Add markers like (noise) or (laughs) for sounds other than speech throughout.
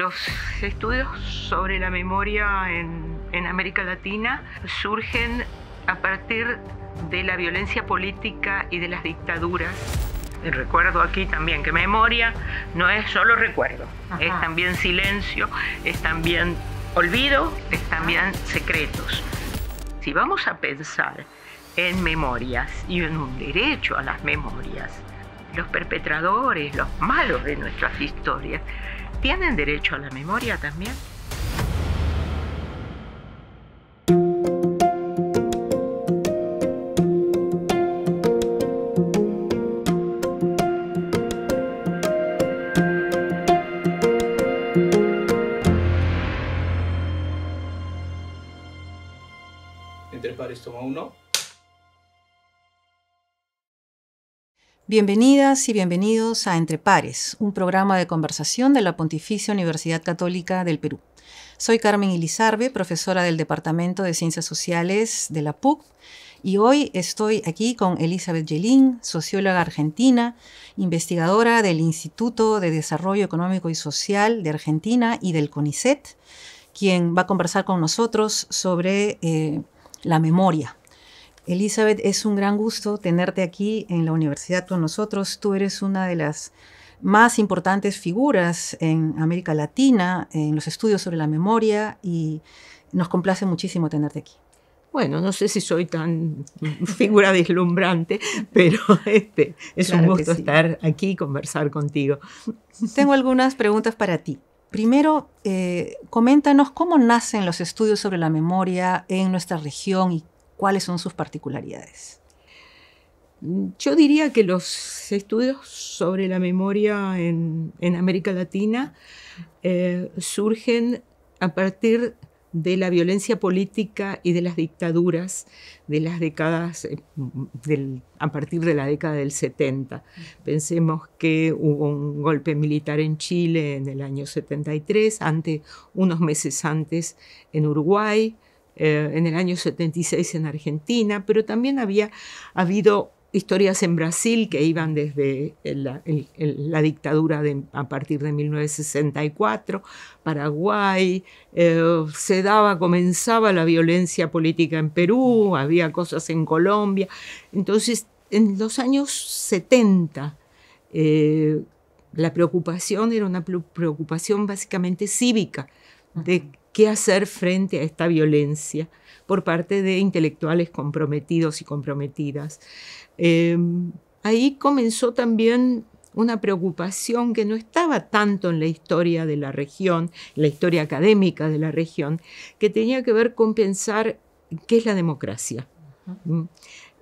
Los estudios sobre la memoria en, América Latina surgen a partir de la violencia política y de las dictaduras. recuerdo aquí también que memoria no es solo recuerdo, es también silencio, es también olvido, es también secretos. Si vamos a pensar en memorias y en un derecho a las memorias, los perpetradores, los malos de nuestras historias, ¿Tienen derecho a la memoria también? Bienvenidas y bienvenidos a Entre Pares, un programa de conversación de la Pontificia Universidad Católica del Perú. Soy Carmen Elizarbe, profesora del Departamento de Ciencias Sociales de la PUC, y hoy estoy aquí con Elizabeth Yelín, socióloga argentina, investigadora del Instituto de Desarrollo Económico y Social de Argentina y del CONICET, quien va a conversar con nosotros sobre eh, la memoria Elizabeth, es un gran gusto tenerte aquí en la universidad con nosotros. Tú eres una de las más importantes figuras en América Latina, en los estudios sobre la memoria, y nos complace muchísimo tenerte aquí. Bueno, no sé si soy tan (laughs) figura deslumbrante, pero este, es un gusto estar aquí y conversar contigo. Tengo algunas preguntas para ti. Primero, eh, coméntanos cómo nacen los estudios sobre la memoria en nuestra región y cuáles son sus particularidades. Yo diría que los estudios sobre la memoria en, América Latina eh, surgen a partir de la violencia política y de las dictaduras de las décadas, eh, a partir de la década del 70. Pensemos que hubo un golpe militar en Chile en el año 73, ante, unos meses antes en Uruguay, eh, en el año 76 en Argentina, pero también había habido historias en Brasil que iban desde la, dictadura de, a partir de 1964, Paraguay, eh, se daba, comenzaba la violencia política en Perú, había cosas en Colombia. Entonces, en los años 70, eh, la preocupación era una preocupación básicamente cívica, de qué hacer frente a esta violencia por parte de intelectuales comprometidos y comprometidas. Em, ahí comenzó también una preocupación que no estaba tanto en la historia de la región, la historia académica de la región, que tenía que ver con pensar qué es la democracia. Mm.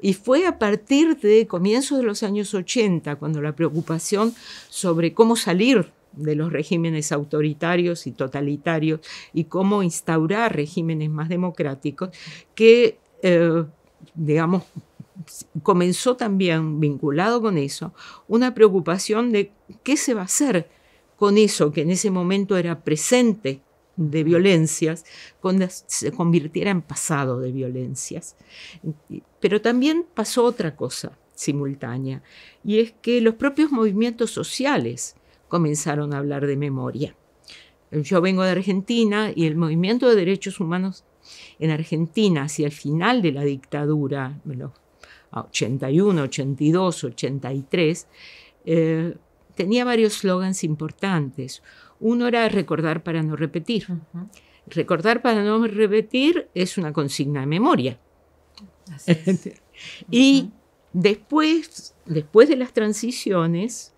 Y fue a partir de comienzos de los años 80, cuando la preocupación sobre cómo salir de los regímenes autoritarios y totalitarios y cómo instaurar regímenes más democráticos, que, eh, digamos, comenzó también vinculado con eso una preocupación de qué se va a hacer con eso que en ese momento era presente de violencias, cuando se convirtiera en pasado de violencias. Pero también pasó otra cosa simultánea, y es que los propios movimientos sociales comenzaron a hablar de memoria. Yo vengo de Argentina y el movimiento de derechos humanos en Argentina hacia el final de la dictadura, 81, 82, 83, tenía varios slogans importantes. Uno era recordar para no repetir. Recordar para no repetir es una consigna de memoria. (laughs) y después, después de las transiciones,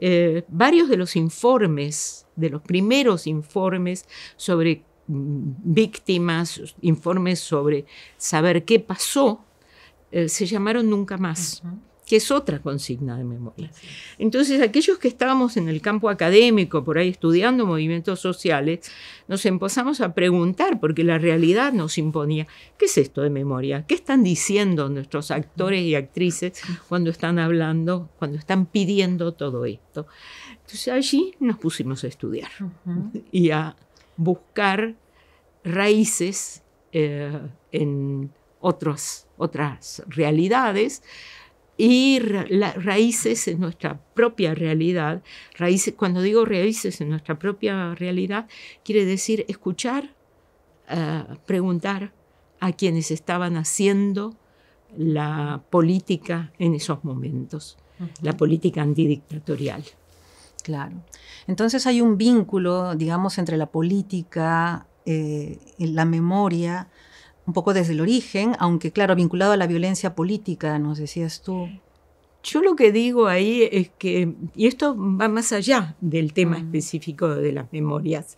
eh, varios de los informes, de los primeros informes sobre mm, víctimas, informes sobre saber qué pasó, eh, se llamaron Nunca más que es otra consigna de memoria. Entonces, aquellos que estábamos en el campo académico, por ahí estudiando movimientos sociales, nos empezamos a preguntar, porque la realidad nos imponía, ¿qué es esto de memoria? ¿Qué están diciendo nuestros actores y actrices cuando están hablando, cuando están pidiendo todo esto? Entonces allí nos pusimos a estudiar y a buscar raíces eh, en otras realidades y raíces en nuestra propia realidad. cuando digo raíces en nuestra propia realidad, quiere decir escuchar, eh, preguntar a quienes estaban haciendo la política en esos momentos, la política antidictatorial. Claro. Entonces hay un vínculo, digamos, entre la política, eh, la memoria, un poco desde el origen, aunque claro, vinculado a la violencia política, nos decías tú. Yo lo que digo ahí es que, y esto va más allá del tema mm. específico de las memorias,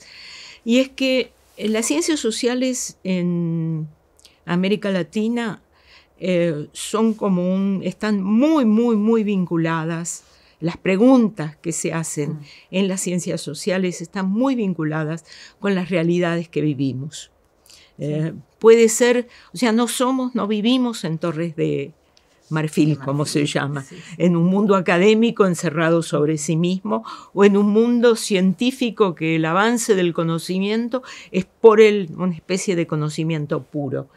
y es que las ciencias sociales en América Latina eh, son como un, están muy, muy, muy vinculadas las preguntas que se hacen mm. en las ciencias sociales están muy vinculadas con las realidades que vivimos. Eh, puede ser, o sea, no somos, no vivimos en torres de marfil, como se llama, en un mundo académico encerrado sobre sí mismo o en un mundo científico que el avance del conocimiento es por él una especie de conocimiento puro.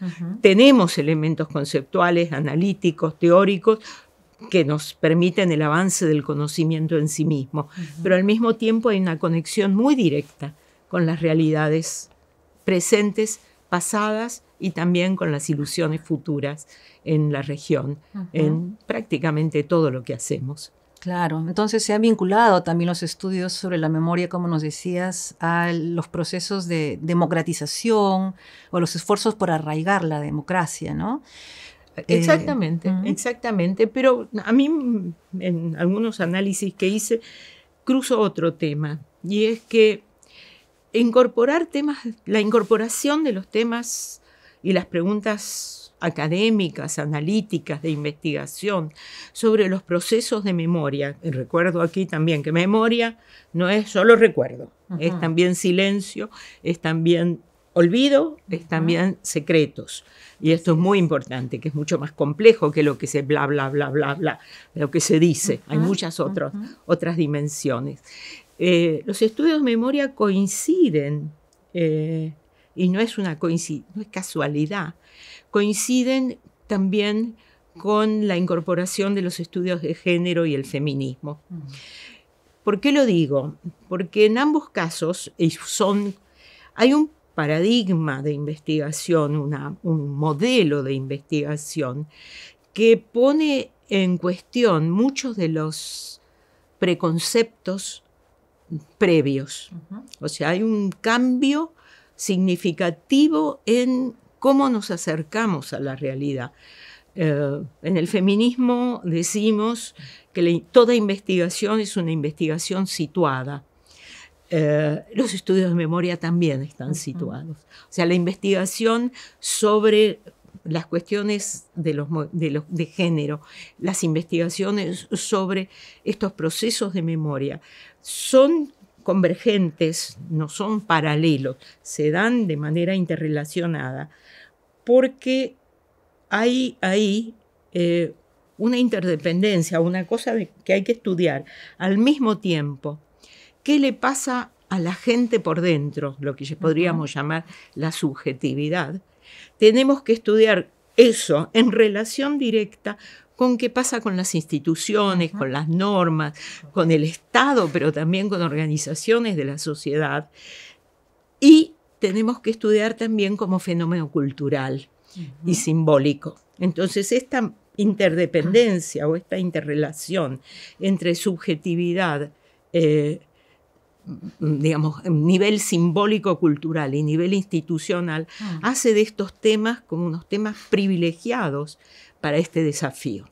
Tenemos elementos conceptuales, analíticos, teóricos, que nos permiten el avance del conocimiento en sí mismo, pero al mismo tiempo hay una conexión muy directa con las realidades presentes pasadas y también con las ilusiones futuras en la región, en prácticamente todo lo que hacemos. Claro, entonces se han vinculado también los estudios sobre la memoria, como nos decías, a los procesos de democratización o los esfuerzos por arraigar la democracia, ¿no? Eh, exactamente, exactamente. Pero a mí, en algunos análisis que hice, cruzo otro tema, y es que incorporar temas, la incorporación de los temas y las preguntas académicas, analíticas, de investigación sobre los procesos de memoria. recuerdo aquí también que memoria no es solo recuerdo, es también silencio, es también olvido, es también secretos. Y esto es muy importante, que es mucho más complejo que lo que se bla, bla, bla, bla, bla, lo que se dice. Hay muchas otras dimensiones. Eh, los estudios de memoria coinciden, eh, y no es una no es casualidad, coinciden también con la incorporación de los estudios de género y el feminismo. ¿Por qué lo digo? Porque en ambos casos son, hay un paradigma de investigación, un modelo de investigación que pone en cuestión muchos de los preconceptos previos. O sea, hay un cambio significativo en cómo nos acercamos a la realidad. Eh, en el feminismo decimos que toda investigación es una investigación situada. Eh, los estudios de memoria también están situados. O sea, la investigación sobre las cuestiones de, de género, las investigaciones sobre estos procesos de memoria, son convergentes, no son paralelos, se dan de manera interrelacionada, porque hay ahí eh, una interdependencia, una cosa que hay que estudiar. Al mismo tiempo, ¿qué le pasa a la gente por dentro, lo que podríamos llamar la subjetividad? Tenemos que estudiar eso en relación directa con qué pasa con las instituciones, con las normas, con el Estado, pero también con organizaciones de la sociedad. Y tenemos que estudiar también como fenómeno cultural y simbólico. Entonces, esta interdependencia o esta interrelación entre subjetividad, eh, mm, digamos, nivel simbólico cultural y nivel institucional, hace de estos temas como unos temas privilegiados para este desafío.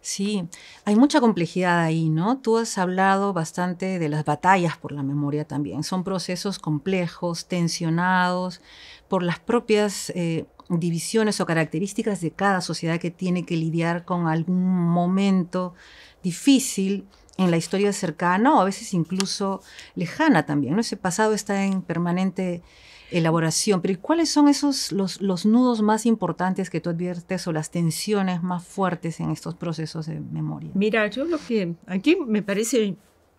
Sí, hay mucha complejidad ahí, ¿no? Tú has hablado bastante de las batallas por la memoria también. Son procesos complejos, tensionados por las propias eh, divisiones o características de cada sociedad que tiene que lidiar con algún momento difícil en la historia cercana o a veces incluso lejana también, ¿no? Ese pasado está en permanente elaboración, pero ¿cuáles son esos los, nudos más importantes que tú adviertes o las tensiones más fuertes en estos procesos de memoria? Mira, yo lo que aquí me parece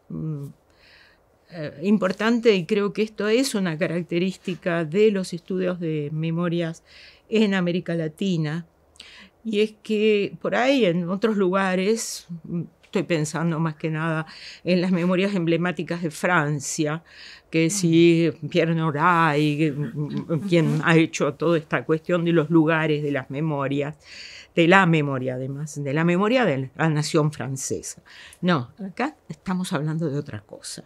mm, eh, importante y creo que esto es una característica de los estudios de memorias en América Latina, y es que por ahí en otros lugares mm, estoy pensando más que nada en las memorias emblemáticas de Francia, que si Pierre Noray, mm, mm, quien ha hecho toda esta cuestión de los lugares, de las memorias, de la memoria además, de la memoria de la nación francesa. No, acá estamos hablando de otra cosa.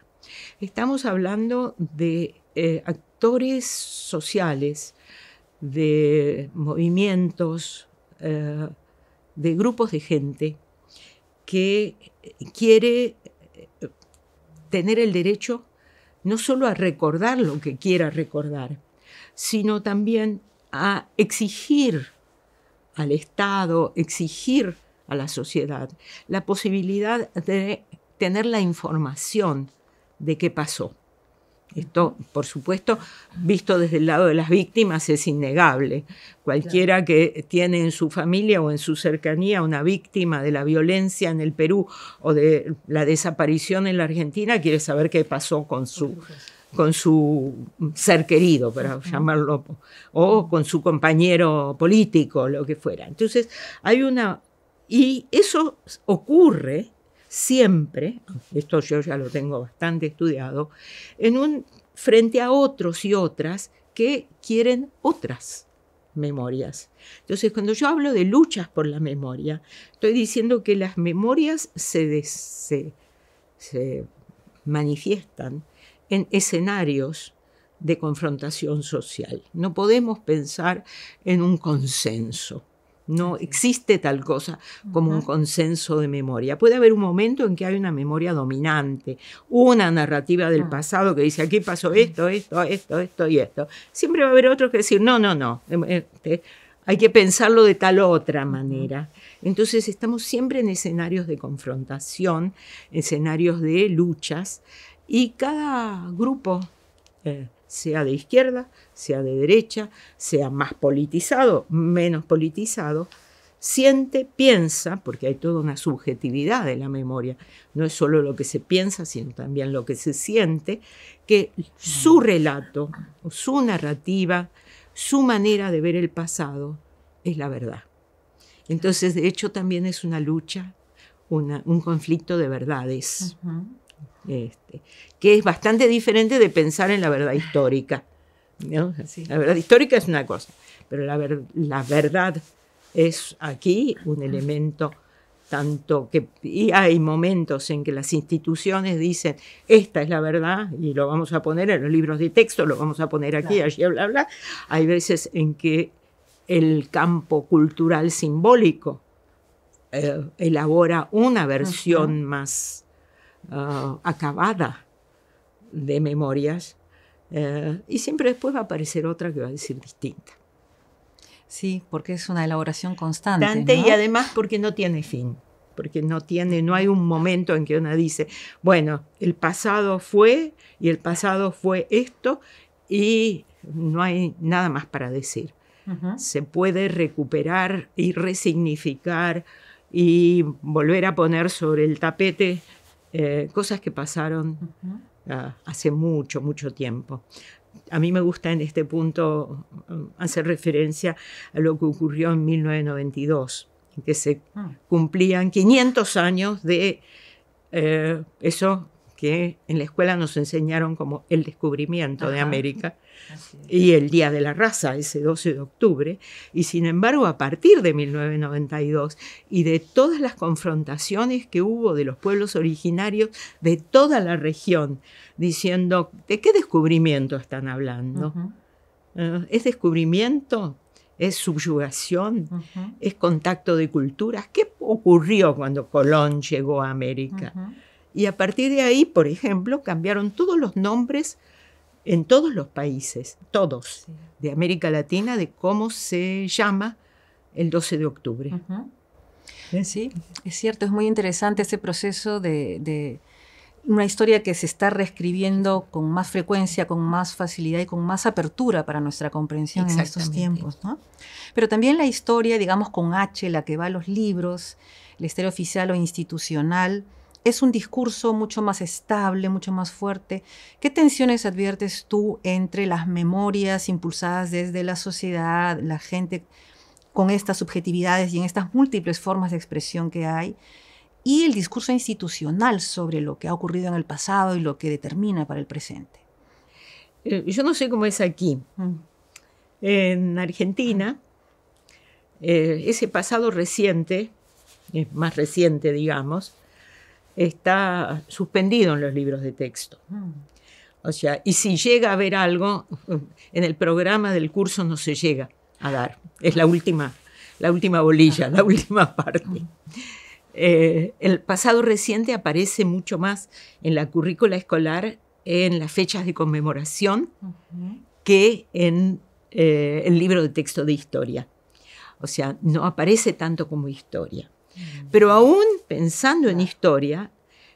Estamos hablando de eh, actores sociales, de movimientos, eh, de grupos de gente que quiere eh, tener el derecho no solo a recordar lo que quiera recordar, sino también a exigir al Estado, exigir a la sociedad la posibilidad de tener la información de qué pasó. Esto, por supuesto, visto desde el lado de las víctimas es innegable. Cualquiera que tiene en su familia o en su cercanía una víctima de la violencia en el Perú o de la desaparición en la Argentina quiere saber qué pasó con su con su ser querido, para llamarlo, o con su compañero político, lo que fuera. Entonces, hay una... Y eso ocurre siempre, esto yo ya lo tengo bastante estudiado, en un, frente a otros y otras que quieren otras memorias. Entonces, cuando yo hablo de luchas por la memoria, estoy diciendo que las memorias se manifiestan en escenarios de confrontación social. No podemos pensar en un consenso. No existe tal cosa como un consenso de memoria. Puede haber un momento en que hay una memoria dominante, una narrativa del ah. pasado que dice aquí pasó esto, esto, esto, esto y esto. Siempre va a haber otros que decir, no, no, no, em, este, hay que pensarlo de tal otra manera. Entonces estamos siempre en escenarios de confrontación, escenarios de luchas y cada grupo... Eh, sea de izquierda, sea de derecha, sea más politizado, menos politizado, siente, piensa, porque hay toda una subjetividad de la memoria, no es solo lo que se piensa, sino también lo que se siente, que su mm. relato, su narrativa, su manera de ver el pasado es la verdad. Entonces, de hecho, también es una lucha, un conflicto de verdades. Este, que es bastante diferente de pensar en la verdad histórica. La verdad histórica es una cosa, pero la, verdad es aquí un mm. elemento tanto que y hay momentos en que las instituciones dicen esta es la verdad y lo vamos a poner en los libros de texto, lo vamos a poner aquí, allí, bla, bla. Hay veces en que el campo cultural simbólico eh, elabora una versión más Ah, acabada de memorias eh, y siempre después va a aparecer otra que va a decir distinta. Sí, porque es una elaboración constante. Y además porque no tiene fin, porque no, tiene, no hay un momento en que una dice, bueno, el pasado fue y el pasado fue esto y no hay nada más para decir. Se puede recuperar y resignificar y volver a poner sobre el tapete eh, cosas que pasaron ah, hace mucho, mucho tiempo. A mí me gusta en este punto mm, hacer referencia a lo que ocurrió en 1992, que se ah. cumplían 500 años de eh, eso que en la escuela nos enseñaron como el descubrimiento de América y el Día de la Raza, ese 12 de octubre, y sin embargo a partir de 1992 y de todas las confrontaciones que hubo de los pueblos originarios de toda la región, diciendo, ¿de qué descubrimiento están hablando? Eh, ¿Es descubrimiento? ¿Es subyugación? ¿Es contacto de culturas? ¿Qué ocurrió cuando Colón llegó a América? Y a partir de ahí, por ejemplo, cambiaron todos los nombres en todos los países, todos, de América Latina, de cómo se llama el 12 de octubre. ¿Eh? Sí, es cierto, es muy interesante ese proceso de, una historia que se está reescribiendo con más frecuencia, con más facilidad y con más apertura para nuestra comprensión en estos tiempos. ¿no? Pero también la historia, digamos, con H, la que va a los libros, el estero oficial o institucional, es un discurso mucho más estable, mucho más fuerte. ¿Qué tensiones adviertes tú entre las memorias impulsadas desde la sociedad, la gente con estas subjetividades y en estas múltiples formas de expresión que hay? Y el discurso institucional sobre lo que ha ocurrido en el pasado y lo que determina para el presente. Eh, yo no sé cómo es aquí. Mm. En Argentina, eh, ese pasado reciente, eh, más reciente, digamos, está suspendido en los libros de texto. Mm. O sea, y si llega a haber algo, (laughs) en el programa del curso no se llega a dar. Es la última, la última bolilla, la última parte. (laughs) Mm. Eh, el pasado reciente aparece mucho más en la currícula escolar en las fechas de conmemoración que en eh, el libro de texto de historia. O sea, no aparece tanto como historia. Pero aún pensando en historia,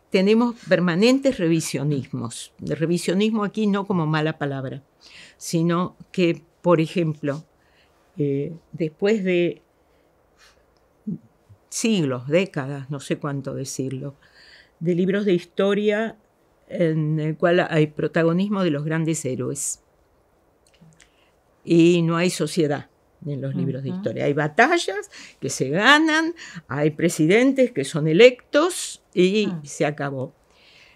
tenemos permanentes revisionismos. revisionismo aquí no como mala palabra, sino que, por ejemplo, eh, después de siglos, décadas, no sé cuánto decirlo, de libros de historia en el cual hay protagonismo de los grandes héroes y no hay sociedad en los libros de historia. Hay batallas que se ganan, hay presidentes que son electos y ah. se acabó.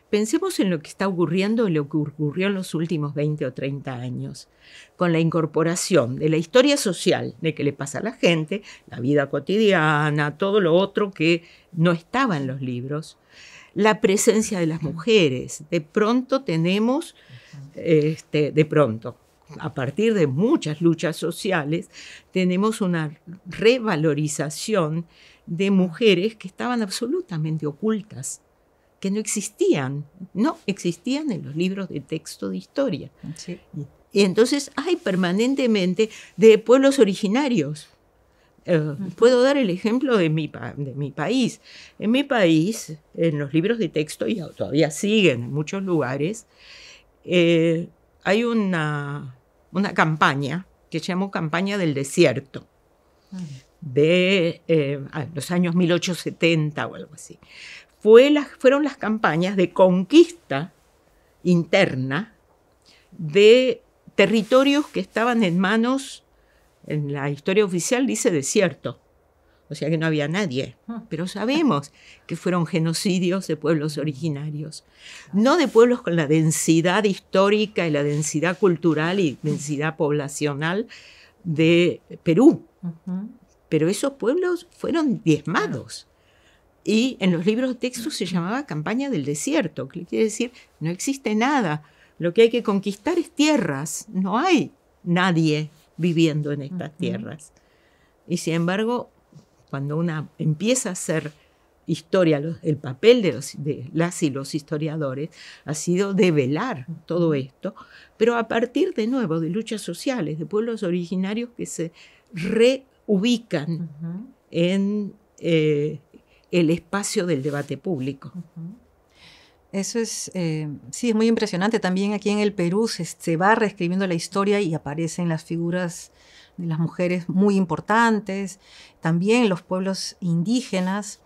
Pensemos en lo que está ocurriendo, lo que ocurrió en los últimos 20 o 30 años, con la incorporación de la historia social, de qué le pasa a la gente, la vida cotidiana, todo lo otro que no estaba en los libros, la presencia de las mujeres. De pronto tenemos, este, de pronto, a partir de muchas luchas sociales, tenemos una revalorización de mujeres que estaban absolutamente ocultas, que no existían, no existían en los libros de texto de historia. Y entonces hay permanentemente de pueblos originarios. Eh, puedo dar el ejemplo de mi, de mi país. En mi país, en los libros de texto, y todavía siguen en muchos lugares, eh, hay una una campaña que se llamó Campaña del Desierto, de eh, los años 1870 o algo así. Fue fueron las campañas de conquista interna de territorios que estaban en manos, en la historia oficial dice desierto, o sea que no había nadie, ah. pero sabemos que fueron genocidios de pueblos originarios, no de pueblos con la densidad histórica y la densidad cultural y densidad poblacional de Perú, pero esos pueblos fueron diezmados. Y en los libros de texto se llamaba campaña del desierto, que quiere decir no existe nada. Lo que hay que conquistar es tierras. No hay nadie viviendo en estas tierras. Y sin embargo, cuando una empieza a hacer historia, el papel de, las y los historiadores ha sido develar todo esto, pero a partir de nuevo de luchas sociales, de pueblos originarios que se reubican en eh, el espacio del debate público. Eso es, eh, sí, es muy impresionante. También aquí en el Perú se, va reescribiendo la historia y aparecen las figuras de las mujeres muy importantes, también los pueblos indígenas.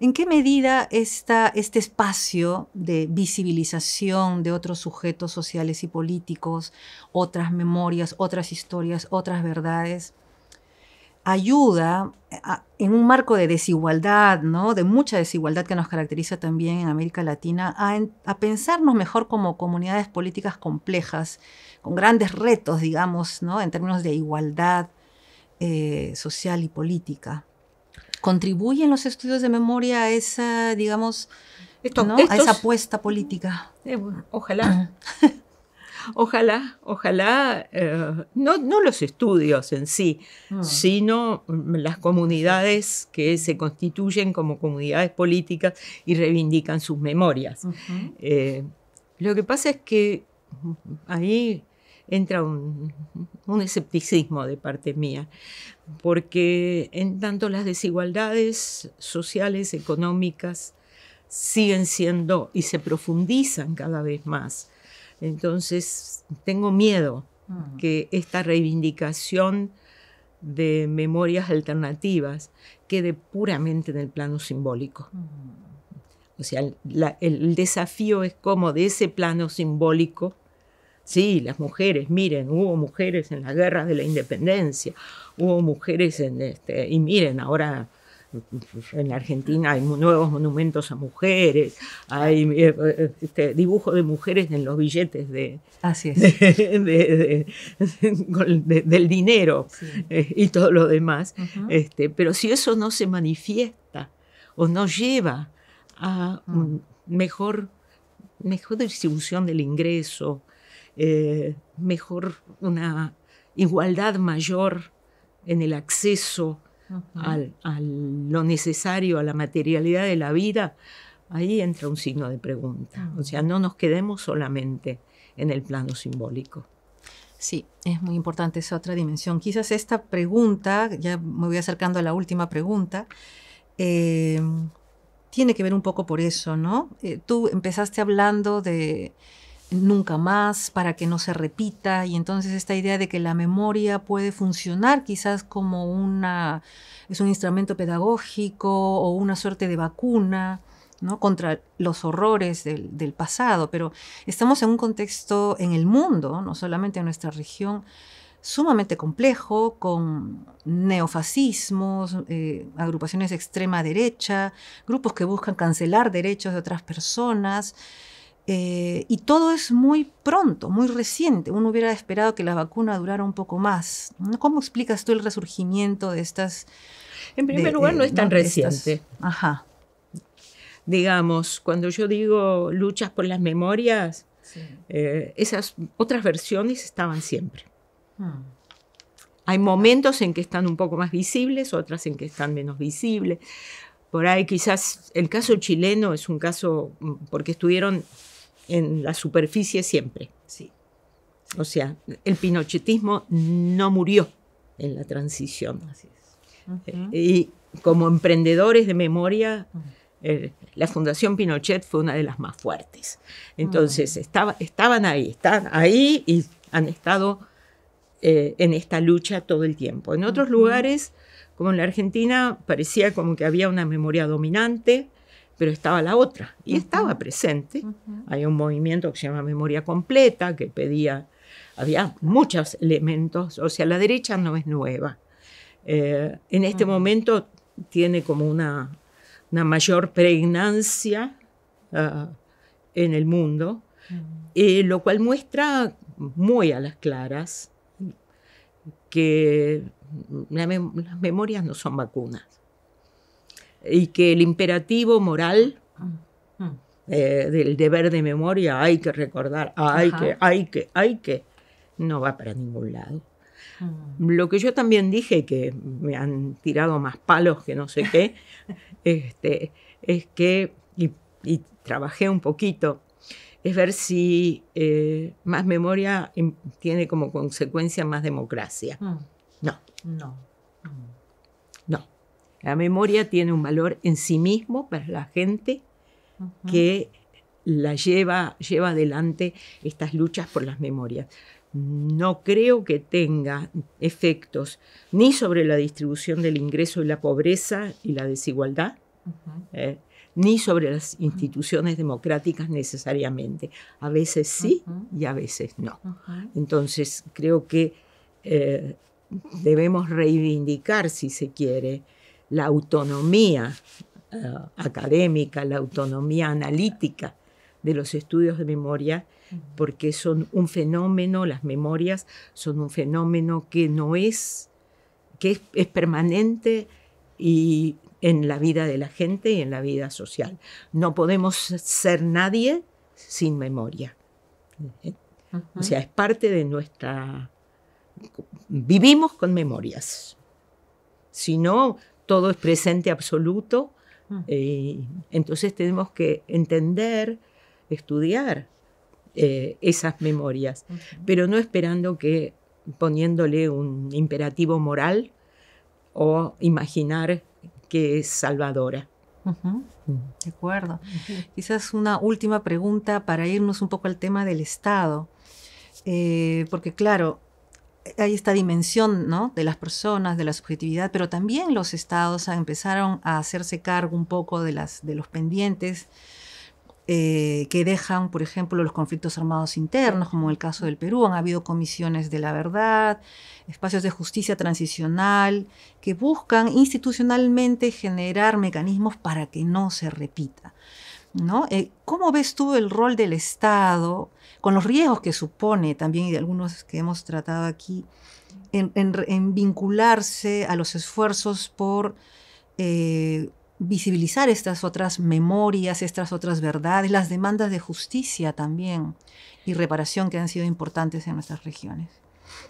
¿En qué medida está este espacio de visibilización de otros sujetos sociales y políticos, otras memorias, otras historias, otras verdades, ayuda eh, en un marco de desigualdad, ¿no? de mucha desigualdad que nos caracteriza también en América Latina, a, pensarnos mejor como comunidades políticas complejas, con grandes retos, digamos, ¿no? en términos de igualdad eh, social y política. ¿Contribuyen los estudios de memoria a esa, digamos, a esa apuesta política? Eh, ojalá. (clears throat) Ojalá, ojalá, eh, no, los estudios en sí, ah. sino las comunidades que se constituyen como comunidades políticas y reivindican sus memorias. Eh, lo que pasa es que mm, ahí entra un, un, escepticismo de parte mía, porque en tanto las desigualdades sociales, económicas, siguen siendo y se profundizan cada vez más entonces, tengo miedo mm. que esta reivindicación de memorias alternativas quede puramente en el plano simbólico. Mm. O sea, el desafío es como de ese plano simbólico, sí, las mujeres, miren, hubo mujeres en las guerras de la independencia, hubo mujeres en este, y miren, ahora en Argentina hay nuevos monumentos a mujeres, hay eh, este, dibujo de mujeres en los billetes de, del dinero eh, y todo lo demás. este, pero si eso no se manifiesta o no lleva a mm. mejor, mejor distribución del ingreso, eh, mejor una igualdad mayor en el acceso al, a lo necesario, a la materialidad de la vida, ahí entra un signo de pregunta. O sea, no nos quedemos solamente en el plano simbólico. Sí, es muy importante esa otra dimensión. Quizás esta pregunta, ya me voy acercando a la última pregunta, eh, tiene que ver un poco por eso, ¿no? Eh, tú empezaste hablando de nunca más, para que no se repita, y entonces esta idea de que la memoria puede funcionar quizás como una, es un instrumento pedagógico o una suerte de vacuna. ¿no? contra los horrores del, pasado, pero estamos en un contexto en el mundo, no solamente en nuestra región, sumamente complejo, con neofascismos, eh, agrupaciones de extrema derecha, grupos que buscan cancelar derechos de otras personas. Eh, y todo es muy pronto, muy reciente. Uno hubiera esperado que la vacuna durara un poco más. ¿Cómo explicas tú el resurgimiento de estas... En primer lugar, eh, no es tan reciente. ajá. Digamos, cuando yo digo luchas por las memorias, eh, esas otras versiones estaban siempre. Hmm. Hay momentos en que están un poco más visibles, otras en que están menos visibles. Por ahí quizás el caso chileno es un caso, mm, porque estuvieron en la superficie siempre. Sí. O sea, el pinochetismo no murió en la transición. Eh, y como emprendedores de memoria, la Fundación Pinochet fue una de las más fuertes. Entonces, estaba, estaban ahí, están ahí y han estado eh, en esta lucha todo el tiempo. En otros lugares, como en la Argentina, parecía como que había una memoria dominante pero estaba la otra y estaba presente. Hay un movimiento que se llama memoria completa, que pedía, había muchos elementos, o sea, la derecha no es nueva. Eh, en este momento tiene como una, una mayor pregnancia ah, en el mundo, eh, lo cual muestra muy a las claras que las memorias no son vacunas y que el imperativo moral mm, mm. Eh, del deber de memoria hay que recordar, hay que, hay que, hay que, no va para ningún lado. Mm. Lo que yo también dije, que me han tirado más palos que no sé qué, (laughs) este, es que, y, trabajé un poquito, es ver si eh, más memoria em, tiene como consecuencia más democracia. No. no. La memoria tiene un valor en sí mismo para la gente que la lleva, lleva adelante estas luchas por las memorias. No creo que tenga efectos ni sobre la distribución del ingreso y la pobreza y la desigualdad, ¿eh? ni sobre las instituciones democráticas necesariamente. A veces sí y a veces no. Entonces creo que eh, debemos reivindicar, si se quiere, la autonomía eh, académica, la autonomía analítica de los estudios de memoria, porque son un fenómeno, las memorias son un fenómeno que no es, que es, permanente y en la vida de la gente y en la vida social. No podemos ser nadie sin memoria. ¿Eh? O sea, es parte de nuestra... Vivimos con memorias. Si no, todo es presente absoluto. Mm. Eh, entonces tenemos que entender, estudiar eh, esas memorias, pero no esperando que poniéndole un imperativo moral o imaginar que es salvadora. Mm. De acuerdo. Quizás una última pregunta para irnos un poco al tema del Estado, eh, porque claro, hay esta dimensión ¿no? de las personas, de la subjetividad, pero también los estados empezaron a hacerse cargo un poco de, las, de los pendientes eh, que dejan, por ejemplo, los conflictos armados internos, como en el caso del Perú. Han habido comisiones de la verdad, espacios de justicia transicional, que buscan institucionalmente generar mecanismos para que no se repita. Eh, ¿Cómo ves tú el rol del Estado, con los riesgos que supone también, y de algunos que hemos tratado aquí, en, vincularse a los esfuerzos por eh, visibilizar estas otras memorias, estas otras verdades, las demandas de justicia también y reparación que han sido importantes en nuestras regiones?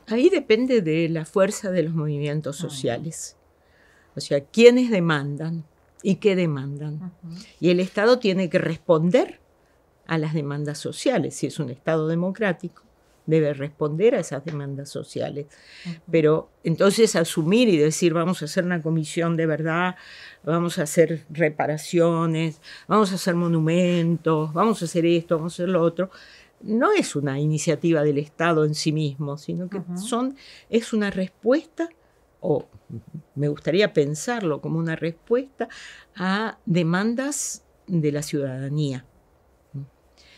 Ahí depende de la fuerza de los movimientos sociales. O sea, quienes demandan, y qué demandan. Y el Estado tiene que responder a las demandas sociales. Si es un Estado democrático, debe responder a esas demandas sociales. Pero entonces asumir y decir, vamos a hacer una comisión de verdad, vamos a hacer reparaciones, vamos a hacer monumentos, vamos a hacer esto, vamos a hacer lo otro, no es una iniciativa del Estado en sí mismo, sino que son, es una respuesta o me gustaría pensarlo como una respuesta a demandas de la ciudadanía.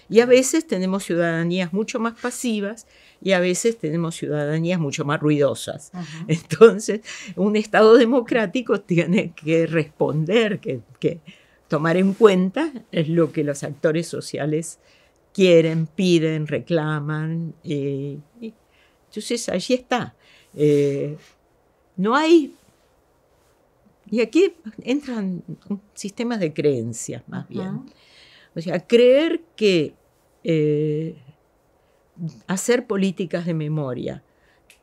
Y a veces tenemos ciudadanías mucho más pasivas y a veces tenemos ciudadanías mucho más ruidosas. Entonces, un Estado democrático tiene que responder, que, tomar en cuenta es lo que los actores sociales quieren, piden, reclaman. Eh, entonces, allí está. Eh, no hay. Y aquí entran sistemas de creencias más bien. O sea, creer que eh, hacer políticas de memoria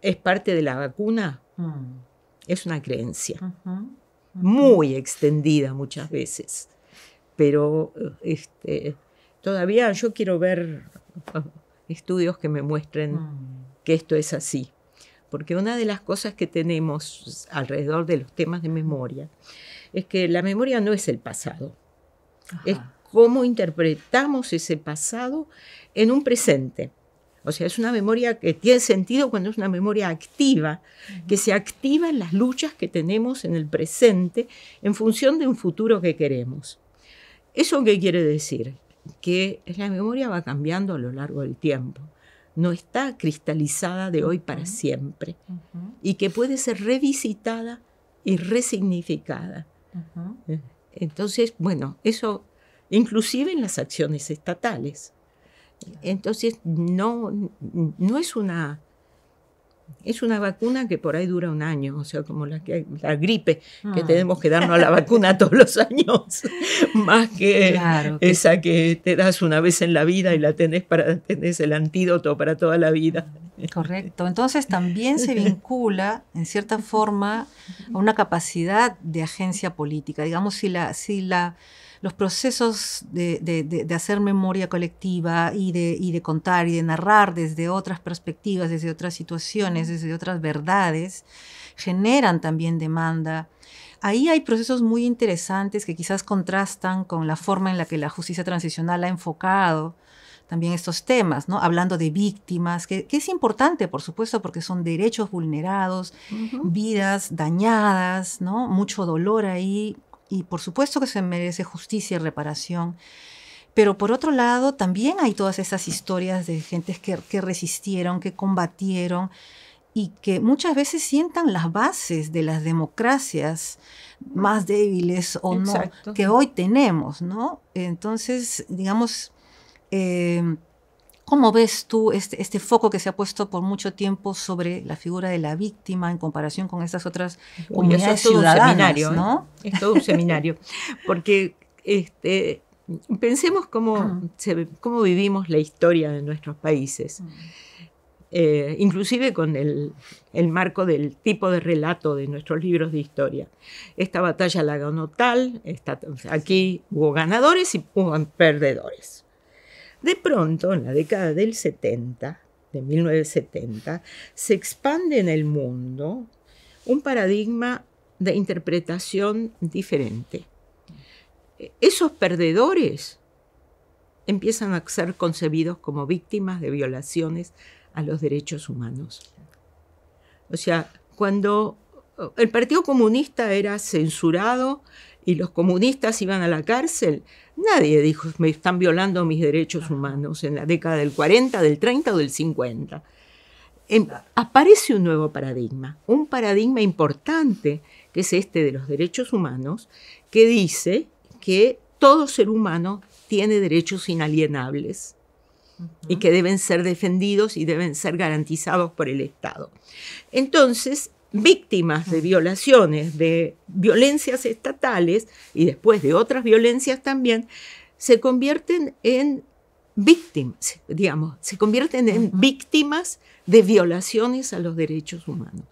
es parte de la vacuna mm. es una creencia muy extendida muchas veces. Pero este, todavía yo quiero ver oh, estudios que me muestren mm. que esto es así porque una de las cosas que tenemos alrededor de los temas de memoria es que la memoria no es el pasado, es cómo interpretamos ese pasado en un presente. O sea, es una memoria que tiene sentido cuando es una memoria activa, que se activa en las luchas que tenemos en el presente en función de un futuro que queremos. ¿Eso qué quiere decir? Que la memoria va cambiando a lo largo del tiempo no está cristalizada de hoy para siempre y que puede ser revisitada y resignificada. Eh, entonces, bueno, eso inclusive en las acciones estatales. Entonces, no, no es una es una vacuna que por ahí dura un año, o sea, como la, que, la gripe, que ah. tenemos que darnos la vacuna todos los años, (laughs) más que esa que te das una vez en la vida y la tenés para tenés el antídoto para toda la vida. Correcto. Entonces también se vincula, en cierta forma, a una capacidad de agencia política. Digamos, si la, si la los procesos de, hacer memoria colectiva y de, de contar y de narrar desde otras perspectivas, desde otras situaciones, desde otras verdades, generan también demanda. Ahí hay procesos muy interesantes que quizás contrastan con la forma en la que la justicia transicional ha enfocado también estos temas, ¿no? Hablando de víctimas, que, es importante, por supuesto, porque son derechos vulnerados, vidas dañadas, ¿no? Mucho dolor ahí, y por supuesto que se merece justicia y reparación. Pero por otro lado, también hay todas esas historias de gentes que, resistieron, que combatieron y que muchas veces sientan las bases de las democracias más débiles o no que hoy tenemos, ¿no? Entonces, digamos, eh, ¿Cómo ves tú este, este, foco que se ha puesto por mucho tiempo sobre la figura de la víctima en comparación con estas otras comunidades es todo un Seminario, ¿eh? ¿no? Es todo un seminario, (laughs) porque este, pensemos cómo, ah. cómo vivimos la historia de nuestros países. Ah. Eh, inclusive con el, marco del tipo de relato de nuestros libros de historia. Esta batalla la ganó tal, aquí hubo ganadores y hubo perdedores. De pronto, en la década del 70, de 1970, se expande en el mundo un paradigma de interpretación diferente. Esos perdedores empiezan a ser concebidos como víctimas de violaciones a los derechos humanos. O sea, cuando eh, el Partido Comunista era censurado y los comunistas iban a la cárcel, Nadie dijo, me están violando mis derechos humanos en la década del 40, del 30 o del 50. Em, aparece un nuevo paradigma, un paradigma importante, que es este de los derechos humanos, que dice que todo ser humano tiene derechos inalienables y que deben ser defendidos y deben ser garantizados por el Estado. Entonces, víctimas de violaciones, de violencias estatales y después de otras violencias también, se convierten en víctimas, digamos, se convierten en víctimas de violaciones a los derechos humanos.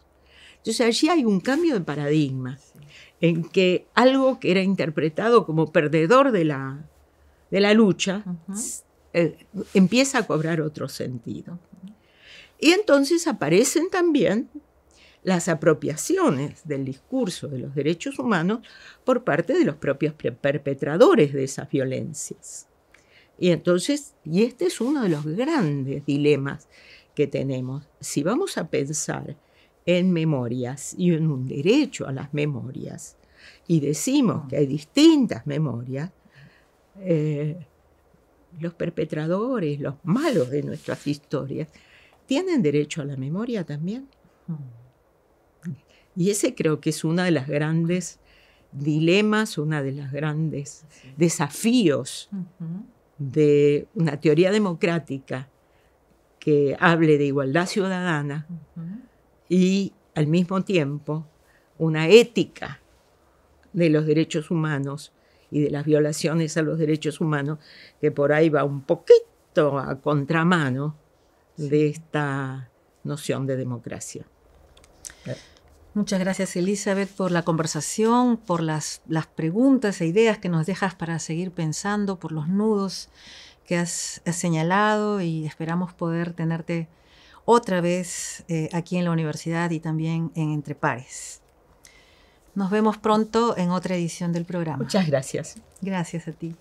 Entonces allí hay un cambio de paradigma en que algo que era interpretado como perdedor de la, de la lucha eh, empieza a cobrar otro sentido. Y entonces aparecen también las apropiaciones del discurso de los derechos humanos por parte de los propios perpetradores de esas violencias. Y entonces, y este es uno de los grandes dilemas que tenemos. Si vamos a pensar en memorias y en un derecho a las memorias, y decimos que hay distintas memorias, eh, los perpetradores, los malos de nuestras historias, tienen derecho a la memoria también. Hmm. Y ese creo que es uno de los grandes dilemas, uno de los grandes desafíos de una teoría democrática que hable de igualdad ciudadana y al mismo tiempo una ética de los derechos humanos y de las violaciones a los derechos humanos, que por ahí va un poquito a contramano de esta noción de democracia. Eh, Muchas gracias Elizabeth por la conversación, por las, preguntas e ideas que nos dejas para seguir pensando, por los nudos que has, señalado y esperamos poder tenerte otra vez eh, aquí en la universidad y también en Entre Pares. Nos vemos pronto en otra edición del programa. Muchas gracias. Gracias a ti.